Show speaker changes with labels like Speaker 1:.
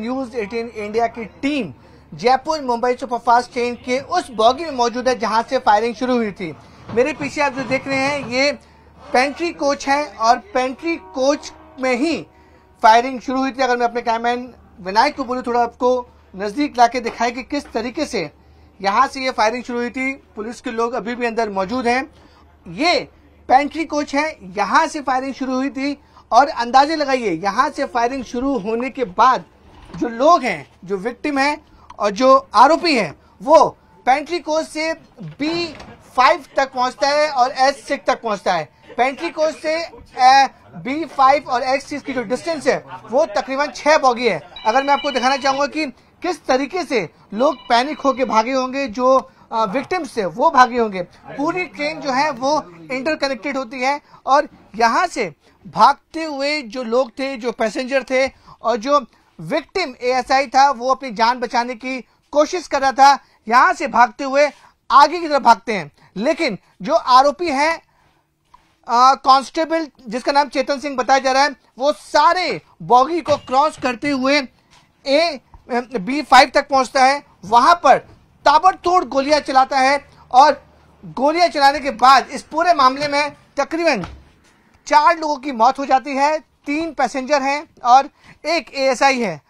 Speaker 1: news eighteen India की team Jaipur Mumbai superfast train के उस बॉगी में मौजूद है जहां से फायरिंग शुरू हुई थी मेरे पीछे आप जो देख रहे हैं ये पेंट्री कोच है और पेंट्री कोच में ही फायरिंग शुरू हुई थी अगर मैं अपने कैमरामैन विनायक को बोलूँ थोड़ा आपको नज़दीक ला के दिखाए कि किस तरीके से यहाँ से ये फायरिंग शुरू हुई थी पुलिस के लोग अभी भी अंदर मौजूद हैं ये पेंट्री कोच है यहाँ से फायरिंग शुरू हुई थी और अंदाजे लगाइए यहाँ से फायरिंग शुरू होने के बाद जो लोग हैं जो विक्टिम हैं और जो आरोपी हैं वो पेंट्री से बी फाइव तक पहुंचता है और एस सिक्स तक पहुंचता है पेंट्री से बी फाइव और एस सिक्स की जो डिस्टेंस है वो तकरीबन छः बॉगी है अगर मैं आपको दिखाना चाहूँगा कि किस तरीके से लोग पैनिक होके भागे होंगे जो विक्टिम्स से वो भागे होंगे पूरी ट्रेन जो है वो इंटरकनेक्टेड होती है और यहाँ से भागते हुए जो लोग थे जो पैसेंजर थे और जो विक्टिम एएसआई था वो अपनी जान बचाने की कोशिश कर रहा था यहां से भागते हुए आगे की तरफ भागते हैं लेकिन जो आरोपी है कांस्टेबल जिसका नाम चेतन सिंह बताया जा रहा है वो सारे बॉगी को क्रॉस करते हुए ए बी फाइव तक पहुंचता है वहां पर ताबड़तोड़ गोलियां चलाता है और गोलियां चलाने के बाद इस पूरे मामले में तकरीबन चार लोगों की मौत हो जाती है तीन पैसेंजर हैं और एक एएसआई है